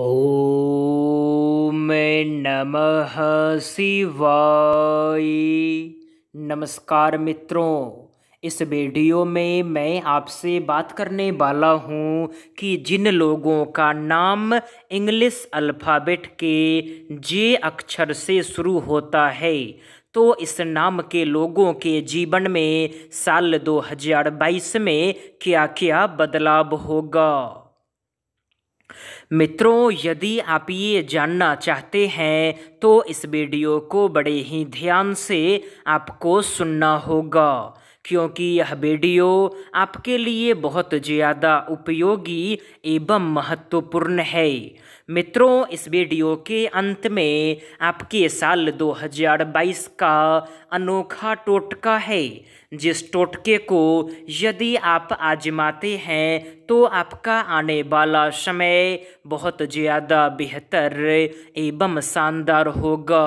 ओम नमः शिवाय नमस्कार मित्रों इस वीडियो में मैं आपसे बात करने वाला हूँ कि जिन लोगों का नाम इंग्लिश अल्फ़ाबेट के जे अक्षर से शुरू होता है तो इस नाम के लोगों के जीवन में साल 2022 में क्या क्या बदलाव होगा मित्रों यदि आप ये जानना चाहते हैं तो इस वीडियो को बड़े ही ध्यान से आपको सुनना होगा क्योंकि यह वीडियो आपके लिए बहुत ज़्यादा उपयोगी एवं महत्वपूर्ण है मित्रों इस वीडियो के अंत में आपके साल 2022 का अनोखा टोटका है जिस टोटके को यदि आप आजमाते हैं तो आपका आने वाला समय बहुत ज़्यादा बेहतर एवं शानदार होगा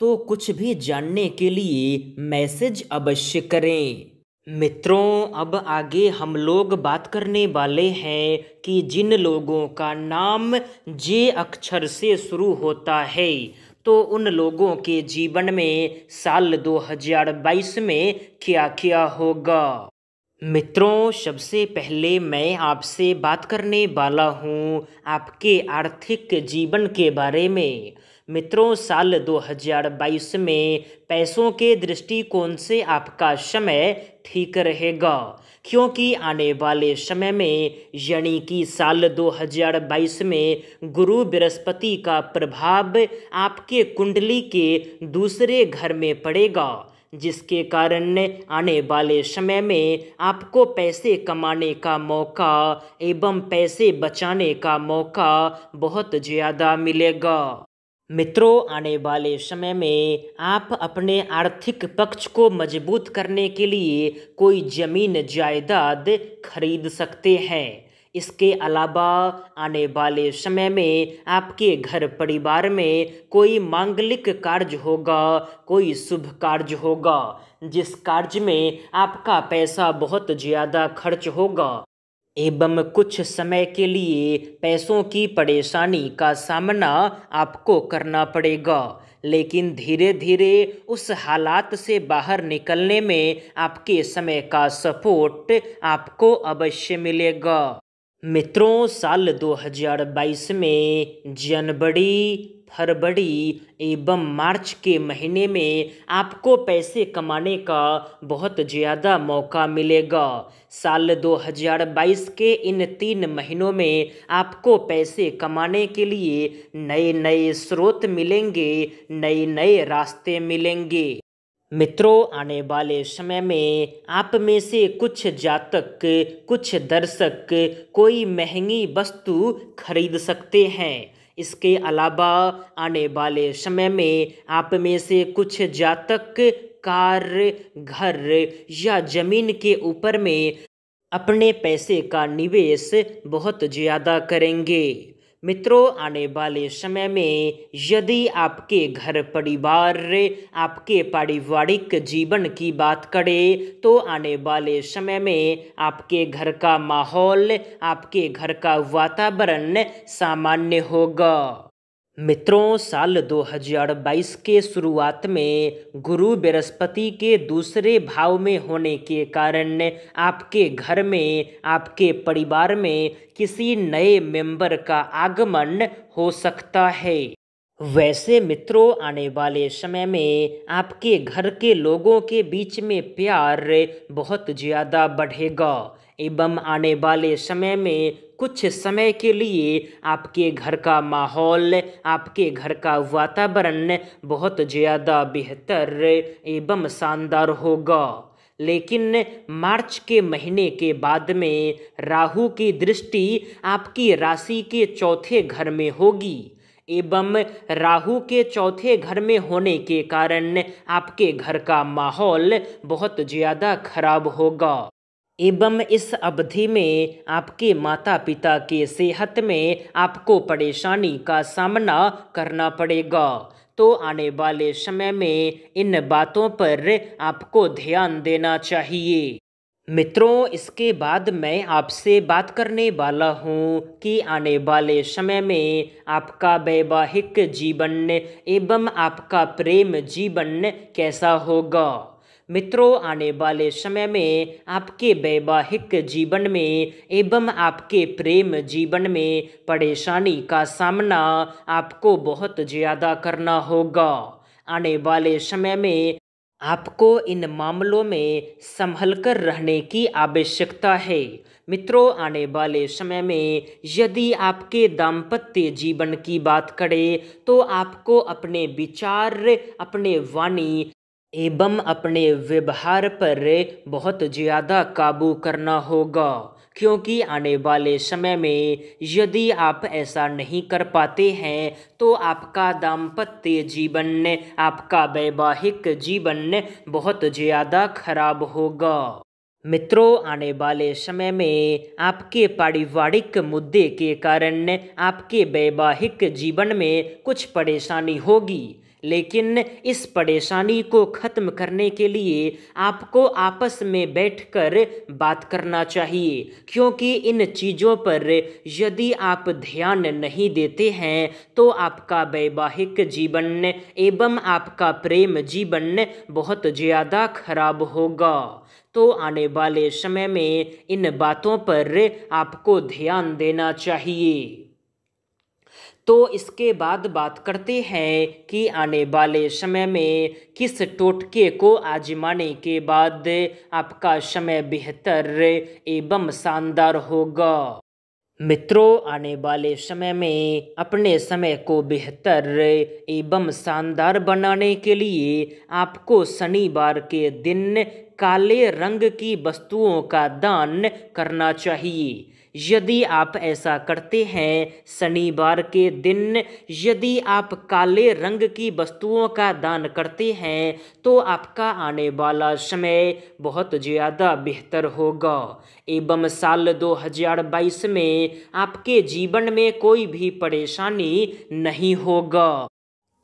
तो कुछ भी जानने के लिए मैसेज अवश्य करें मित्रों अब आगे हम लोग बात करने वाले हैं कि जिन लोगों का नाम जे अक्षर से शुरू होता है तो उन लोगों के जीवन में साल 2022 में क्या क्या होगा मित्रों सबसे पहले मैं आपसे बात करने वाला हूँ आपके आर्थिक जीवन के बारे में मित्रों साल 2022 में पैसों के दृष्टिकोण से आपका समय ठीक रहेगा क्योंकि आने वाले समय में यानी कि साल 2022 में गुरु बृहस्पति का प्रभाव आपके कुंडली के दूसरे घर में पड़ेगा जिसके कारण आने वाले समय में आपको पैसे कमाने का मौका एवं पैसे बचाने का मौका बहुत ज़्यादा मिलेगा मित्रों आने वाले समय में आप अपने आर्थिक पक्ष को मजबूत करने के लिए कोई ज़मीन जायदाद खरीद सकते हैं इसके अलावा आने वाले समय में आपके घर परिवार में कोई मांगलिक कार्य होगा कोई शुभ कार्य होगा जिस कार्य में आपका पैसा बहुत ज़्यादा खर्च होगा एवं कुछ समय के लिए पैसों की परेशानी का सामना आपको करना पड़ेगा लेकिन धीरे धीरे उस हालात से बाहर निकलने में आपके समय का सपोर्ट आपको अवश्य मिलेगा मित्रों साल 2022 में जनवरी फरवरी एवं मार्च के महीने में आपको पैसे कमाने का बहुत ज़्यादा मौका मिलेगा साल 2022 के इन तीन महीनों में आपको पैसे कमाने के लिए नए नए स्रोत मिलेंगे नए नए रास्ते मिलेंगे मित्रों आने वाले समय में आप में से कुछ जातक कुछ दर्शक कोई महंगी वस्तु खरीद सकते हैं इसके अलावा आने वाले समय में आप में से कुछ जातक कार घर या जमीन के ऊपर में अपने पैसे का निवेश बहुत ज़्यादा करेंगे मित्रों आने वाले समय में यदि आपके घर परिवार आपके पारिवारिक जीवन की बात करें तो आने वाले समय में आपके घर का माहौल आपके घर का वातावरण सामान्य होगा मित्रों साल 2022 के शुरुआत में गुरु बृहस्पति के दूसरे भाव में होने के कारण आपके घर में आपके परिवार में किसी नए मेंबर का आगमन हो सकता है वैसे मित्रों आने वाले समय में आपके घर के लोगों के बीच में प्यार बहुत ज़्यादा बढ़ेगा एवं आने वाले समय में कुछ समय के लिए आपके घर का माहौल आपके घर का वातावरण बहुत ज़्यादा बेहतर एवं शानदार होगा लेकिन मार्च के महीने के बाद में राहु की दृष्टि आपकी राशि के चौथे घर में होगी एवं राहु के चौथे घर में होने के कारण आपके घर का माहौल बहुत ज़्यादा खराब होगा एवं इस अवधि में आपके माता पिता के सेहत में आपको परेशानी का सामना करना पड़ेगा तो आने वाले समय में इन बातों पर आपको ध्यान देना चाहिए मित्रों इसके बाद मैं आपसे बात करने वाला हूँ कि आने वाले समय में आपका वैवाहिक जीवन एवं आपका प्रेम जीवन कैसा होगा मित्रों आने वाले समय में आपके वैवाहिक जीवन में एवं आपके प्रेम जीवन में परेशानी का सामना आपको बहुत ज़्यादा करना होगा आने वाले समय में आपको इन मामलों में संभल कर रहने की आवश्यकता है मित्रों आने वाले समय में यदि आपके दाम्पत्य जीवन की बात करें तो आपको अपने विचार अपने वाणी एवं अपने व्यवहार पर बहुत ज़्यादा काबू करना होगा क्योंकि आने वाले समय में यदि आप ऐसा नहीं कर पाते हैं तो आपका दाम्पत्य जीवन आपका वैवाहिक जीवन बहुत ज़्यादा खराब होगा मित्रों आने वाले समय में आपके पारिवारिक मुद्दे के कारण आपके वैवाहिक जीवन में कुछ परेशानी होगी लेकिन इस परेशानी को ख़त्म करने के लिए आपको आपस में बैठकर बात करना चाहिए क्योंकि इन चीज़ों पर यदि आप ध्यान नहीं देते हैं तो आपका वैवाहिक जीवन एवं आपका प्रेम जीवन बहुत ज़्यादा खराब होगा तो आने वाले समय में इन बातों पर आपको ध्यान देना चाहिए तो इसके बाद बात करते हैं कि आने वाले समय में किस टोटके को आजमाने के बाद आपका समय बेहतर एवं शानदार होगा मित्रों आने वाले समय में अपने समय को बेहतर एवं शानदार बनाने के लिए आपको शनिवार के दिन काले रंग की वस्तुओं का दान करना चाहिए यदि आप ऐसा करते हैं शनिवार के दिन यदि आप काले रंग की वस्तुओं का दान करते हैं तो आपका आने वाला समय बहुत ज़्यादा बेहतर होगा एवं साल 2022 में आपके जीवन में कोई भी परेशानी नहीं होगा